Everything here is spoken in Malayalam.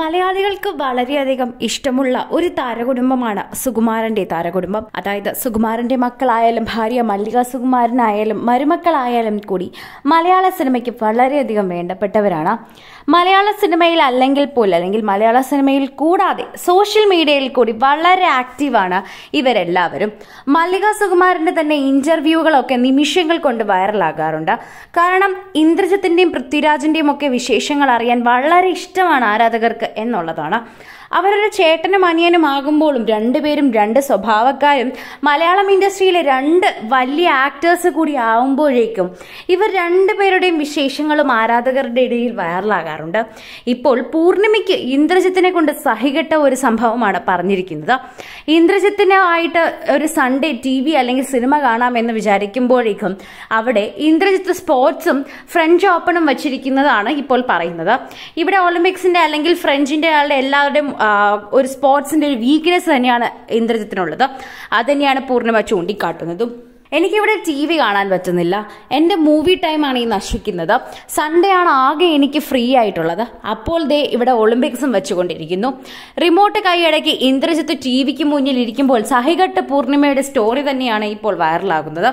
മലയാളികൾക്ക് വളരെയധികം ഇഷ്ടമുള്ള ഒരു താരകുടുംബമാണ് സുകുമാരന്റെ താരകുടുംബം അതായത് സുകുമാരന്റെ മക്കളായാലും ഭാര്യ മല്ലിക സുകുമാരനായാലും മരുമക്കളായാലും കൂടി മലയാള സിനിമയ്ക്ക് വളരെയധികം വേണ്ടപ്പെട്ടവരാണ് മലയാള സിനിമയിൽ അല്ലെങ്കിൽ പോലും അല്ലെങ്കിൽ മലയാള സിനിമയിൽ കൂടാതെ സോഷ്യൽ മീഡിയയിൽ കൂടി വളരെ ആക്റ്റീവാണ് ഇവരെല്ലാവരും മല്ലിക സുകുമാരൻ്റെ തന്നെ ഇൻ്റർവ്യൂകളൊക്കെ നിമിഷങ്ങൾ കൊണ്ട് വൈറലാകാറുണ്ട് കാരണം ഇന്ദ്രജിത്തിൻ്റെയും പൃഥ്വിരാജിൻ്റെയും ഒക്കെ വിശേഷങ്ങൾ അറിയാൻ വളരെ ഇഷ്ടമാണ് ആരാധകർക്ക് എന്നുള്ളതാണ് അവരുടെ ചേട്ടനും അനിയനും ആകുമ്പോഴും രണ്ടുപേരും രണ്ട് സ്വഭാവക്കാരും മലയാളം ഇൻഡസ്ട്രിയിലെ രണ്ട് വലിയ ആക്ടേഴ്സ് കൂടി ആവുമ്പോഴേക്കും ഇവർ രണ്ടുപേരുടെയും വിശേഷങ്ങളും ആരാധകരുടെ ഇടയിൽ വൈറലാകാറുണ്ട് പറയാറുണ്ട് ഇപ്പോൾ പൂർണിമയ്ക്ക് ഇന്ദ്രജിത്തിനെ കൊണ്ട് സഹികെട്ട ഒരു സംഭവമാണ് പറഞ്ഞിരിക്കുന്നത് ഇന്ദ്രജിത്തിനെ ആയിട്ട് ഒരു സൺഡേ ടി വി അല്ലെങ്കിൽ സിനിമ കാണാമെന്ന് വിചാരിക്കുമ്പോഴേക്കും അവിടെ ഇന്ദ്രജിത്ത് സ്പോർട്സും ഫ്രഞ്ച് ഓപ്പണും വച്ചിരിക്കുന്നതാണ് ഇപ്പോൾ പറയുന്നത് ഇവിടെ ഒളിമ്പിക്സിന്റെ അല്ലെങ്കിൽ ഫ്രഞ്ചിന്റെ ആളുടെ എല്ലാവരുടെയും ഒരു സ്പോർട്സിന്റെ ഒരു വീക്ക്നെസ് തന്നെയാണ് ഇന്ദ്രജിത്തിനുള്ളത് അത് തന്നെയാണ് പൂർണിമ ചൂണ്ടിക്കാട്ടുന്നതും എനിക്കിവിടെ ടി വി കാണാൻ പറ്റുന്നില്ല എൻ്റെ മൂവി ടൈമാണ് ഈ നശിക്കുന്നത് സൺഡേ ആണ് ആകെ എനിക്ക് ഫ്രീ ആയിട്ടുള്ളത് അപ്പോൾ ദേ ഇവിടെ ഒളിമ്പിക്സും വെച്ചുകൊണ്ടിരിക്കുന്നു റിമോട്ട് കൈയടക്കി ഇന്ദ്രജിത്ത് ടി വിക്ക് മുന്നിൽ ഇരിക്കുമ്പോൾ സഹികട്ട് പൂർണിമയുടെ സ്റ്റോറി തന്നെയാണ് ഇപ്പോൾ വൈറലാകുന്നത്